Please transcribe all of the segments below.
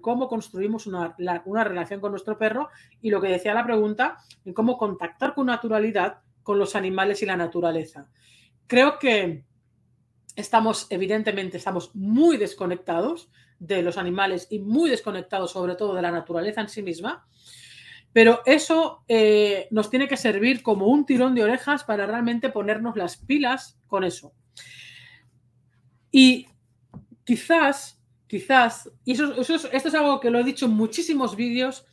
cómo construimos una, relación con nuestro perro y lo que decía la pregunta, en cómo contactar con naturalidad con los animales y la naturaleza. Creo que estamos, evidentemente, estamos muy desconectados de los animales y muy desconectados sobre todo de la naturaleza en sí misma, pero eso eh, nos tiene que servir como un tirón de orejas para realmente ponernos las pilas con eso. Y quizás quizás, y esto es algo que lo he dicho en muchísimos vídeos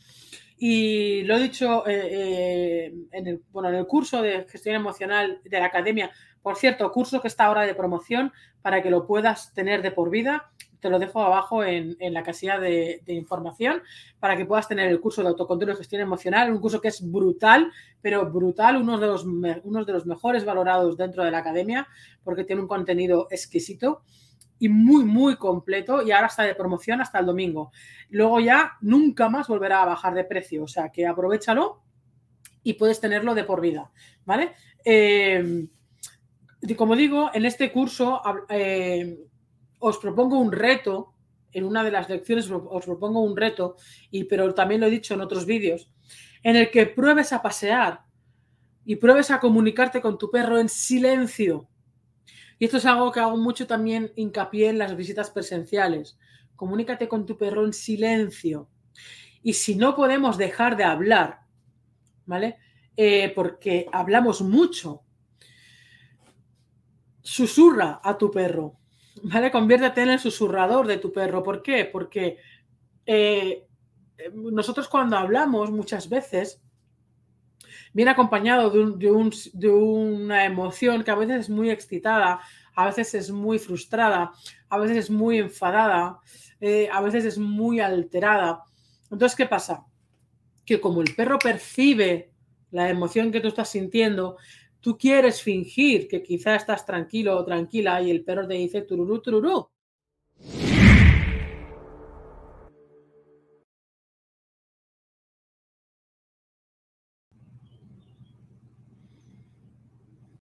y lo he dicho eh, eh, en, el, bueno, en el curso de gestión emocional de la academia, por cierto, curso que está ahora de promoción para que lo puedas tener de por vida. Te lo dejo abajo en, la casilla de, información para que puedas tener el curso de autocontrol y gestión emocional, un curso que es brutal, pero brutal, uno de los, uno de los mejores valorados dentro de la academia porque tiene un contenido exquisito y muy, muy completo y ahora está de promoción hasta el domingo. Luego ya nunca más volverá a bajar de precio, o sea que aprovechalo y puedes tenerlo de por vida, ¿vale? Eh, como digo, en este curso eh, os propongo un reto, en una de las lecciones os propongo un reto, y, pero también lo he dicho en otros vídeos, en el que pruebes a pasear y pruebes a comunicarte con tu perro en silencio y esto es algo que hago mucho también hincapié en las visitas presenciales. Comunícate con tu perro en silencio. Y si no podemos dejar de hablar, ¿vale? Eh, porque hablamos mucho. Susurra a tu perro, ¿vale? Conviértete en el susurrador de tu perro. ¿Por qué? Porque eh, nosotros cuando hablamos muchas veces viene acompañado de, una emoción que a veces es muy excitada, a veces es muy frustrada, a veces es muy enfadada, eh, a veces es muy alterada. Entonces, ¿qué pasa? Que como el perro percibe la emoción que tú estás sintiendo, tú quieres fingir que quizá estás tranquilo o tranquila y el perro te dice tururú, tururú.